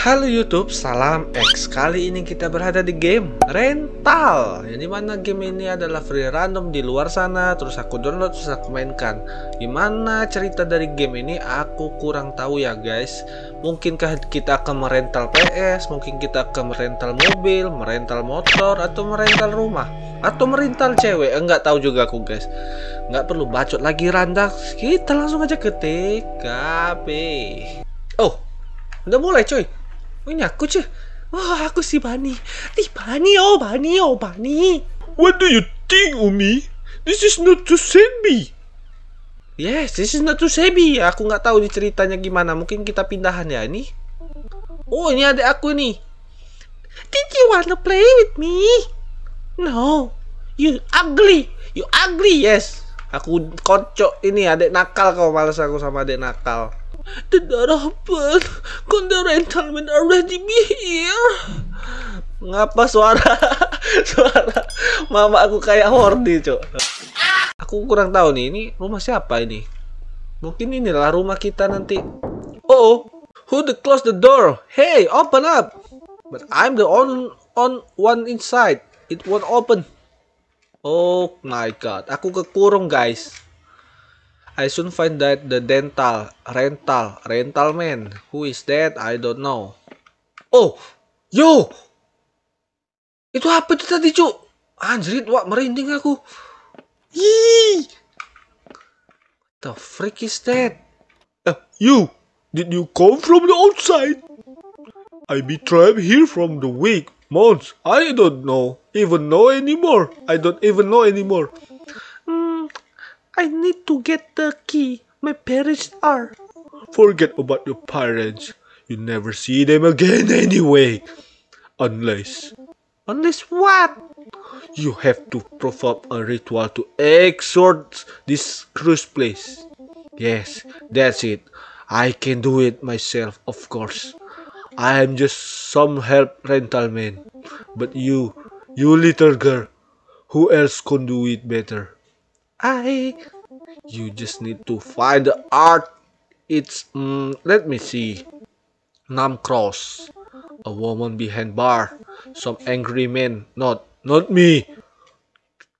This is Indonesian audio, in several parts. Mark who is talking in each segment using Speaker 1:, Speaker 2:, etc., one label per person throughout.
Speaker 1: Halo YouTube, salam X. Kali ini kita berada di game rental. Yang dimana game ini adalah free random di luar sana. Terus aku download, terus aku mainkan. Gimana cerita dari game ini? Aku kurang tahu ya guys. Mungkinkah kita akan merental PS? Mungkin kita akan merental mobil, merental motor, atau merental rumah? Atau merental cewek? Enggak tahu juga aku guys. Enggak perlu bacot lagi randak. Kita langsung aja ketik KP. Oh, udah mulai cuy ini aku cuy wah aku si Bani nih Bani oh Bani oh Bani what do you think Umi this is not to Sebi yes this is not to Sebi aku nggak tahu nih ceritanya gimana mungkin kita pindahan ya ini oh ini ada aku nih did you wanna play with me no you ugly you ugly yes aku kocok ini adik nakal kau males aku sama adik nakal The rental man men already be here Ngapa suara Suara Mama aku kayak horny cok Aku kurang tahu nih Ini rumah siapa ini Mungkin inilah rumah kita nanti Oh, oh. Who the close the door? Hey, open up! But I'm the on on one inside. It won't open. Oh my god, aku kekurung guys. I soon find that the dental, rental, rental man. Who is that? I don't know. Oh, yo! Itu apa itu tadi cu? Anjrit, wak merinding aku. Yee! The freak is that? Uh, you, did you come from the outside? I be trapped here from the week, months. I don't know, even know anymore. I don't even know anymore. I need to get the key. My parents are. Forget about your parents. You never see them again anyway. Unless. Unless what? You have to perform a ritual to exhort this cursed place. Yes, that's it. I can do it myself, of course. I am just some help rental man. But you, you little girl, who else can do it better? I you just need to find the art it's mm, let me see numb cross a woman behind bar some angry men not not me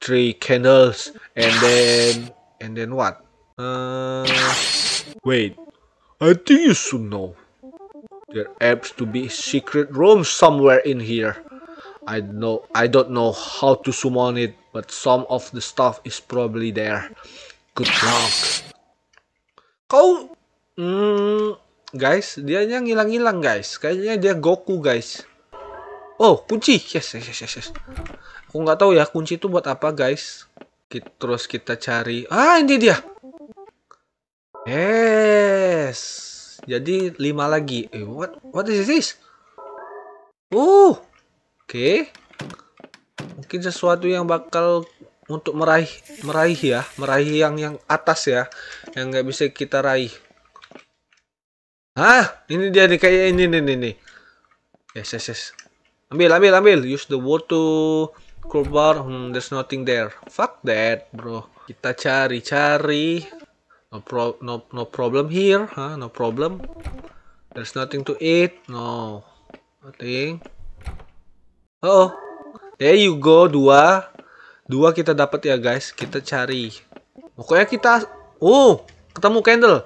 Speaker 1: three candles and then and then what uh wait i think you should know there appears to be a secret room somewhere in here i know i don't know how to summon it But some of the stuff is probably there. Good luck. Kau... Hmm, guys, dianya ngilang-ngilang guys. Kayaknya dia Goku guys. Oh, kunci. Yes, yes, yes, yes. Aku nggak tahu ya kunci itu buat apa guys. Kita, terus kita cari. Ah, ini dia. Yes. Jadi lima lagi. Eh, what what is this? Oh. Oke. Okay bikin sesuatu yang bakal untuk meraih meraih ya meraih yang yang atas ya yang nggak bisa kita raih ah ini dia nih kayak ini nih nih nih yes yes yes ambil ambil ambil use the to crowbar hmm, there's nothing there fuck that bro kita cari cari no pro no no problem here huh? no problem there's nothing to eat no nothing uh oh There you go, dua. Dua kita dapat ya guys, kita cari. Pokoknya kita, oh, ketemu candle.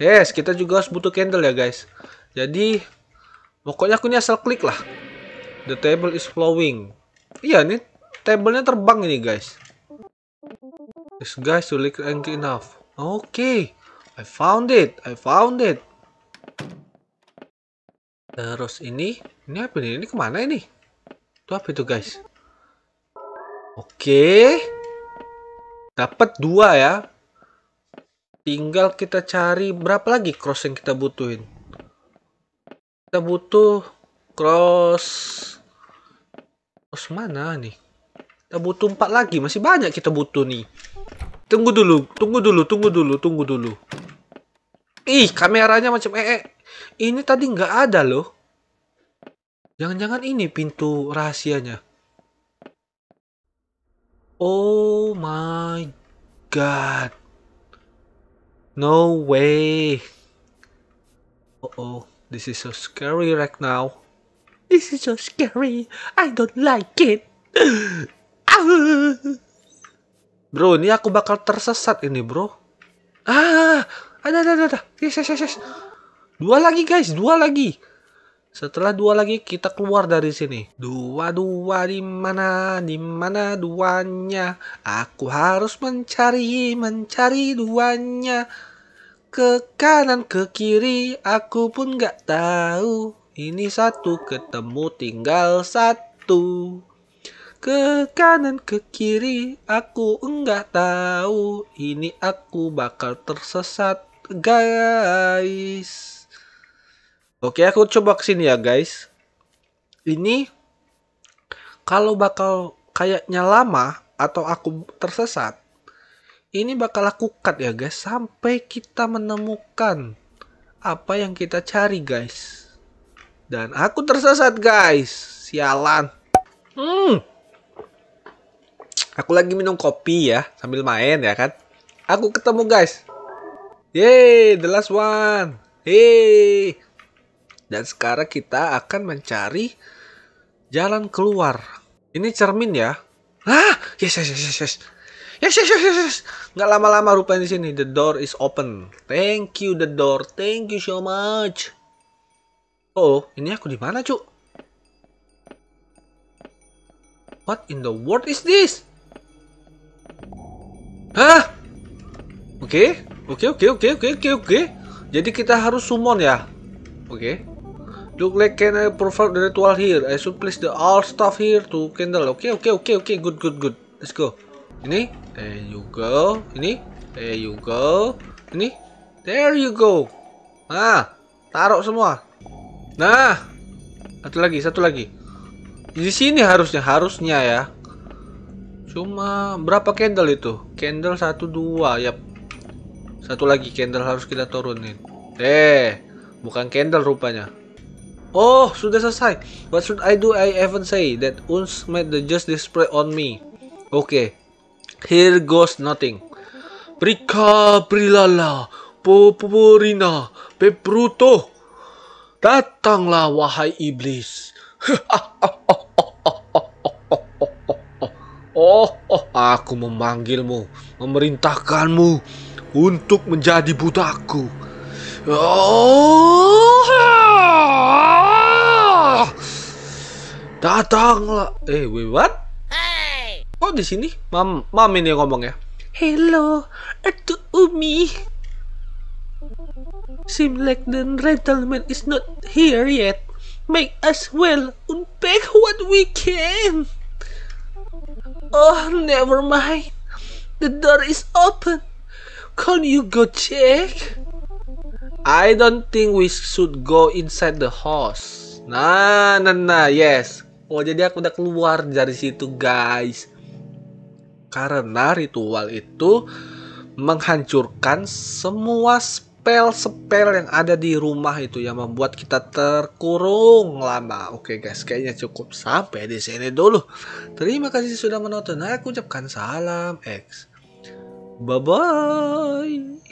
Speaker 1: Yes, kita juga harus butuh candle ya guys. Jadi, pokoknya aku ini asal klik lah. The table is flowing. Iya nih, tablenya terbang ini guys. Yes, guys to click and enough. Oke, okay. I found it, I found it. Terus ini, ini apa nih? Ini kemana ini? Itu apa itu guys? Oke. Dapat dua ya. Tinggal kita cari berapa lagi cross yang kita butuhin. Kita butuh cross cross mana nih? Kita butuh empat lagi, masih banyak kita butuh nih. Tunggu dulu, tunggu dulu, tunggu dulu, tunggu dulu. Ih, kameranya macam ee. Eh, eh. Ini tadi nggak ada loh. Jangan-jangan ini pintu rahasianya. Oh my god. No way. Uh oh, this is so scary right now. This is so scary. I don't like it. Ah. bro, ini aku bakal tersesat ini, bro. Ah, ada ada ada. Yes, yes, yes, yes. Dua lagi, guys. Dua lagi. Setelah dua lagi kita keluar dari sini. Dua dua di mana? Di mana duanya? Aku harus mencari, mencari duanya. Ke kanan ke kiri aku pun gak tahu. Ini satu ketemu tinggal satu. Ke kanan ke kiri aku enggak tahu. Ini aku bakal tersesat, guys. Oke, aku coba kesini ya guys. Ini kalau bakal kayaknya lama atau aku tersesat, ini bakal aku cut ya guys sampai kita menemukan apa yang kita cari guys. Dan aku tersesat guys, sialan. Hmm. Aku lagi minum kopi ya sambil main ya kan. Aku ketemu guys. Yeay, the last one. Hey. Dan sekarang kita akan mencari jalan keluar. Ini cermin ya. Ah, yes, yes, yes, yes, yes. Yes, yes, yes, yes. Nggak lama-lama rupanya di sini. The door is open. Thank you, the door. Thank you so much. Oh, ini aku di mana, cuk? What in the world is this? Hah? Oke, oke, oke, oke, oke, oke, oke. Jadi kita harus summon ya. Oke. Okay. Look like can I perform the ritual here? I should place the all stuff here to candle. Oke, okay, oke, okay, oke, okay, oke. Okay. Good, good, good. Let's go. Ini, there you go. Ini, there you go. Ini, there you go. Nah, taruh semua. Nah, satu lagi, satu lagi. Di sini harusnya, harusnya ya. Cuma berapa candle itu? Candle satu dua, ya. Satu lagi candle harus kita turunin. Eh, bukan candle rupanya. Oh, sudah selesai. What should I do? I even say that Uns made the just display on me. Oke. Okay. Here goes nothing. Prika prilala popurina pepruto. Datanglah wahai iblis. oh, oh, aku memanggilmu, memerintahkanmu untuk menjadi butaku. Oh. Datanglah. Eh, wait, what? Hey. Oh, di sini? Mam, mam ini yang ngomong ya. Hello, itu Umi. Seem like the gentleman is not here yet. Make us well unpack what we can. Oh, never mind. The door is open. Can you go check? I don't think we should go inside the house. Nah, nah, nah, yes. Oh jadi aku udah keluar dari situ guys. Karena ritual itu menghancurkan semua spell-spell yang ada di rumah itu yang membuat kita terkurung lama. Oke guys, kayaknya cukup sampai di sini dulu. Terima kasih sudah menonton. Aku ucapkan salam X. Bye bye.